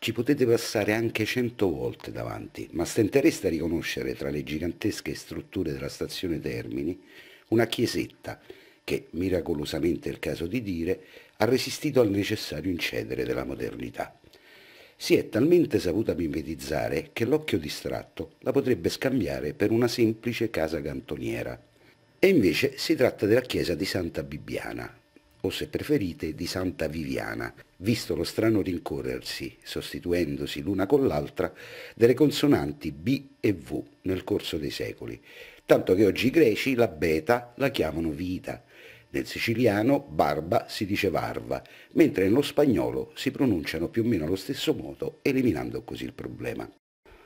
Ci potete passare anche cento volte davanti, ma stentereste a riconoscere tra le gigantesche strutture della stazione Termini una chiesetta che, miracolosamente è il caso di dire, ha resistito al necessario incedere della modernità. Si è talmente saputa mimetizzare che l'occhio distratto la potrebbe scambiare per una semplice casa cantoniera. E invece si tratta della chiesa di Santa Bibbiana, o se preferite di Santa Viviana, visto lo strano rincorrersi, sostituendosi l'una con l'altra, delle consonanti B e V nel corso dei secoli, tanto che oggi i greci la beta la chiamano vita, nel siciliano barba si dice varva, mentre nello spagnolo si pronunciano più o meno allo stesso modo, eliminando così il problema.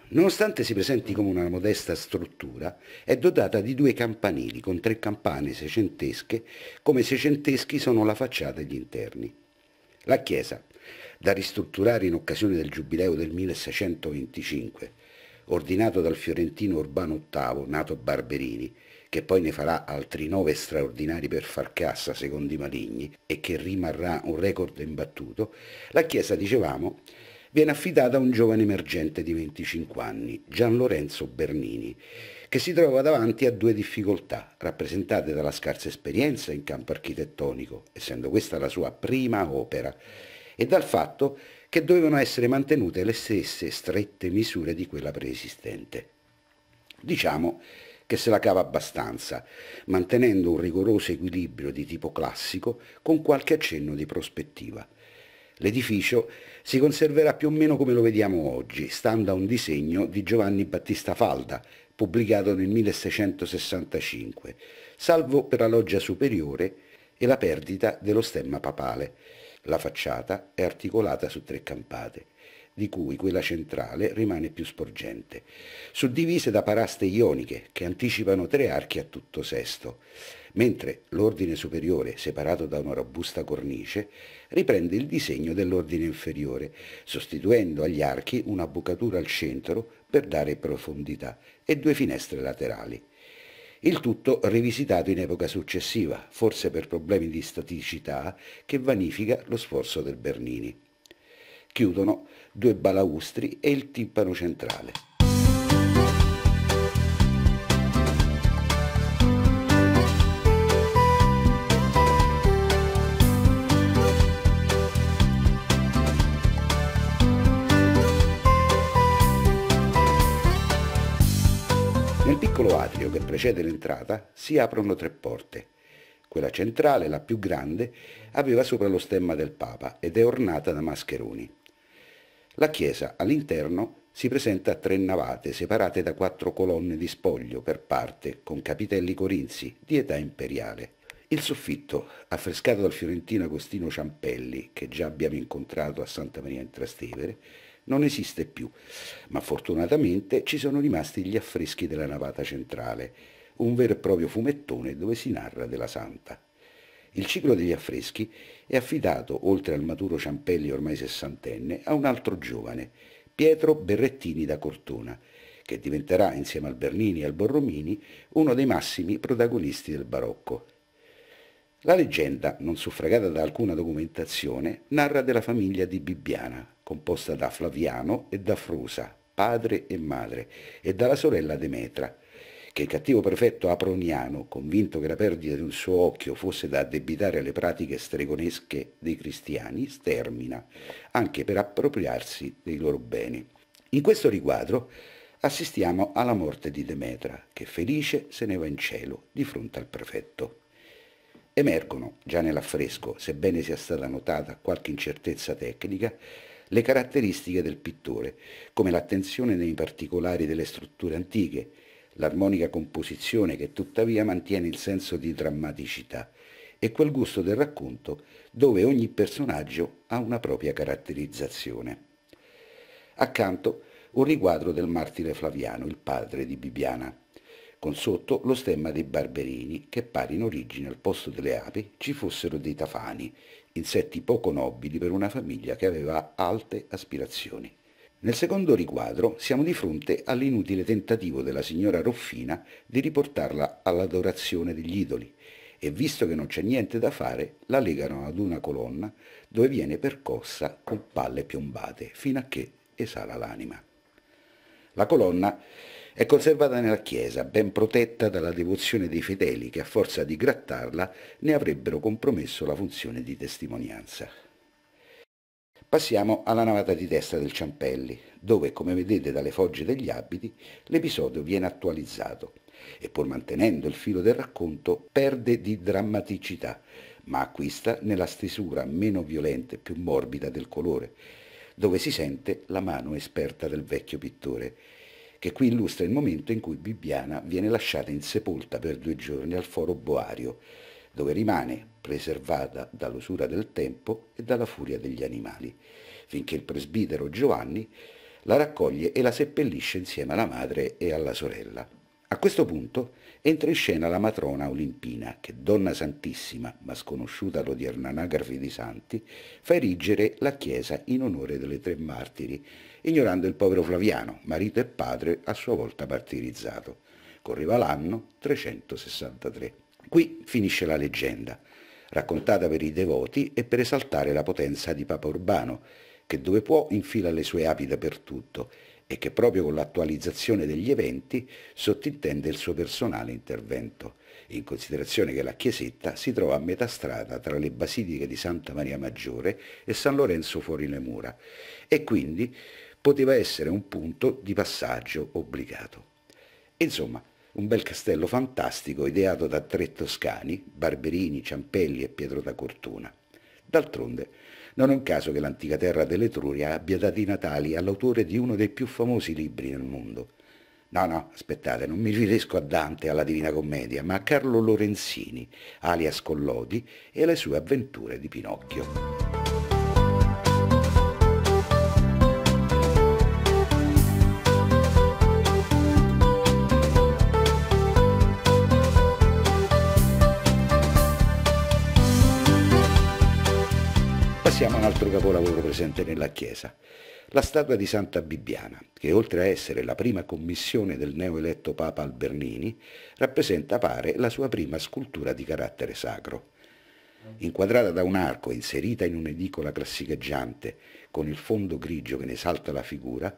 Nonostante si presenti come una modesta struttura, è dotata di due campanili con tre campane seicentesche, come seicenteschi sono la facciata e gli interni. La chiesa, da ristrutturare in occasione del giubileo del 1625, ordinato dal fiorentino Urbano VIII, nato Barberini, che poi ne farà altri nove straordinari per far cassa secondo i maligni e che rimarrà un record imbattuto, la chiesa, dicevamo, viene affidata a un giovane emergente di 25 anni, Gian Lorenzo Bernini, che si trova davanti a due difficoltà, rappresentate dalla scarsa esperienza in campo architettonico, essendo questa la sua prima opera, e dal fatto che dovevano essere mantenute le stesse strette misure di quella preesistente. Diciamo che se la cava abbastanza, mantenendo un rigoroso equilibrio di tipo classico con qualche accenno di prospettiva. L'edificio si conserverà più o meno come lo vediamo oggi, stando a un disegno di Giovanni Battista Falda, pubblicato nel 1665, salvo per la loggia superiore e la perdita dello stemma papale. La facciata è articolata su tre campate di cui quella centrale rimane più sporgente, suddivise da paraste ioniche che anticipano tre archi a tutto sesto, mentre l'ordine superiore, separato da una robusta cornice, riprende il disegno dell'ordine inferiore, sostituendo agli archi una bucatura al centro per dare profondità e due finestre laterali. Il tutto rivisitato in epoca successiva, forse per problemi di staticità, che vanifica lo sforzo del Bernini chiudono due balaustri e il timpano centrale. Nel piccolo atrio che precede l'entrata si aprono tre porte. Quella centrale, la più grande, aveva sopra lo stemma del Papa ed è ornata da mascheroni. La chiesa all'interno si presenta a tre navate separate da quattro colonne di spoglio per parte con capitelli corinzi di età imperiale. Il soffitto, affrescato dal fiorentino Agostino Ciampelli, che già abbiamo incontrato a Santa Maria in Trastevere, non esiste più, ma fortunatamente ci sono rimasti gli affreschi della navata centrale, un vero e proprio fumettone dove si narra della santa. Il ciclo degli affreschi è affidato, oltre al maturo Ciampelli ormai sessantenne, a un altro giovane, Pietro Berrettini da Cortona, che diventerà, insieme al Bernini e al Borromini, uno dei massimi protagonisti del barocco. La leggenda, non suffragata da alcuna documentazione, narra della famiglia di Bibbiana, composta da Flaviano e da Frusa, padre e madre, e dalla sorella Demetra, che il cattivo prefetto Aproniano, convinto che la perdita di un suo occhio fosse da addebitare alle pratiche stregonesche dei cristiani, stermina, anche per appropriarsi dei loro beni. In questo riquadro assistiamo alla morte di Demetra, che felice se ne va in cielo di fronte al prefetto. Emergono, già nell'affresco, sebbene sia stata notata qualche incertezza tecnica, le caratteristiche del pittore, come l'attenzione nei particolari delle strutture antiche, l'armonica composizione che tuttavia mantiene il senso di drammaticità e quel gusto del racconto dove ogni personaggio ha una propria caratterizzazione. Accanto un riquadro del martire Flaviano, il padre di Bibiana, con sotto lo stemma dei Barberini, che pare in origine al posto delle api ci fossero dei tafani, insetti poco nobili per una famiglia che aveva alte aspirazioni. Nel secondo riquadro siamo di fronte all'inutile tentativo della signora Ruffina di riportarla all'adorazione degli idoli e visto che non c'è niente da fare la legano ad una colonna dove viene percossa con palle piombate fino a che esala l'anima. La colonna è conservata nella chiesa, ben protetta dalla devozione dei fedeli che a forza di grattarla ne avrebbero compromesso la funzione di testimonianza. Passiamo alla navata di testa del Ciampelli, dove, come vedete dalle fogge degli abiti, l'episodio viene attualizzato e pur mantenendo il filo del racconto perde di drammaticità, ma acquista nella stesura meno violenta e più morbida del colore, dove si sente la mano esperta del vecchio pittore, che qui illustra il momento in cui Bibbiana viene lasciata insepolta per due giorni al foro boario, dove rimane preservata dall'usura del tempo e dalla furia degli animali, finché il presbitero Giovanni la raccoglie e la seppellisce insieme alla madre e alla sorella. A questo punto entra in scena la matrona Olimpina, che donna santissima, ma sconosciuta all'odierna anagrafe di santi, fa erigere la chiesa in onore delle tre martiri, ignorando il povero Flaviano, marito e padre a sua volta martirizzato. Correva l'anno 363. Qui finisce la leggenda, raccontata per i devoti e per esaltare la potenza di Papa Urbano, che dove può infila le sue api dappertutto e che proprio con l'attualizzazione degli eventi sottintende il suo personale intervento, in considerazione che la chiesetta si trova a metà strada tra le basiliche di Santa Maria Maggiore e San Lorenzo fuori le mura e quindi poteva essere un punto di passaggio obbligato. Insomma, un bel castello fantastico ideato da tre toscani, Barberini, Ciampelli e Pietro da Cortona. D'altronde, non è un caso che l'antica terra dell'Etruria abbia dato i natali all'autore di uno dei più famosi libri nel mondo. No, no, aspettate, non mi riferisco a Dante e alla Divina Commedia, ma a Carlo Lorenzini, alias Collodi, e alle sue avventure di Pinocchio. Passiamo a un altro capolavoro presente nella chiesa, la statua di Santa Bibbiana, che oltre a essere la prima commissione del neoeletto Papa Albernini, rappresenta pare la sua prima scultura di carattere sacro. Inquadrata da un arco e inserita in un'edicola classicheggiante, con il fondo grigio che ne salta la figura,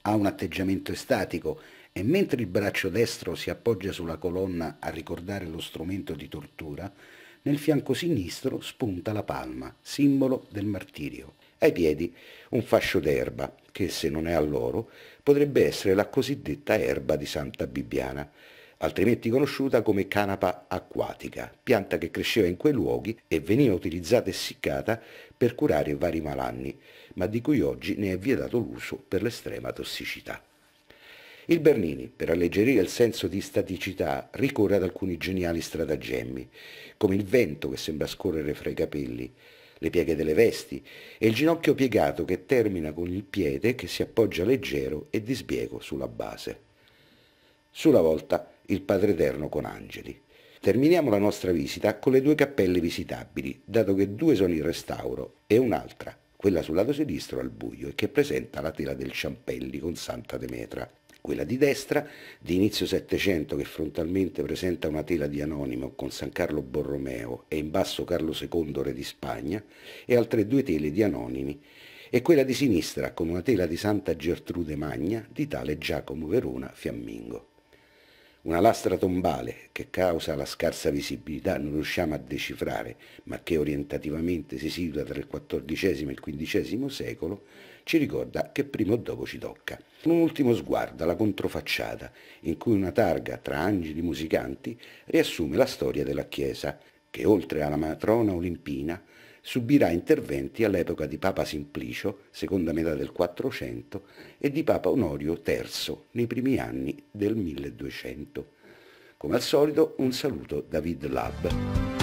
ha un atteggiamento estatico e mentre il braccio destro si appoggia sulla colonna a ricordare lo strumento di tortura, nel fianco sinistro spunta la palma, simbolo del martirio. Ai piedi un fascio d'erba, che se non è all'oro potrebbe essere la cosiddetta erba di Santa Bibbiana, altrimenti conosciuta come canapa acquatica, pianta che cresceva in quei luoghi e veniva utilizzata essiccata per curare vari malanni, ma di cui oggi ne è vietato l'uso per l'estrema tossicità. Il Bernini, per alleggerire il senso di staticità, ricorre ad alcuni geniali stratagemmi, come il vento che sembra scorrere fra i capelli, le pieghe delle vesti e il ginocchio piegato che termina con il piede che si appoggia leggero e di sbiego sulla base. Sulla volta il Padre Eterno con angeli. Terminiamo la nostra visita con le due cappelle visitabili, dato che due sono in restauro e un'altra, quella sul lato sinistro al buio e che presenta la tela del Ciampelli con Santa Demetra. Quella di destra, di inizio Settecento, che frontalmente presenta una tela di Anonimo con San Carlo Borromeo e in basso Carlo II re di Spagna, e altre due tele di Anonimi, e quella di sinistra con una tela di Santa Gertrude Magna di tale Giacomo Verona Fiammingo. Una lastra tombale che causa la scarsa visibilità non riusciamo a decifrare, ma che orientativamente si situa tra il XIV e il XV secolo, ci ricorda che prima o dopo ci tocca. Un ultimo sguardo alla controfacciata, in cui una targa tra angeli musicanti riassume la storia della Chiesa, che oltre alla matrona olimpina subirà interventi all'epoca di Papa Simplicio, seconda metà del 400, e di Papa Onorio III, nei primi anni del 1200. Come al solito un saluto da Vid Lab.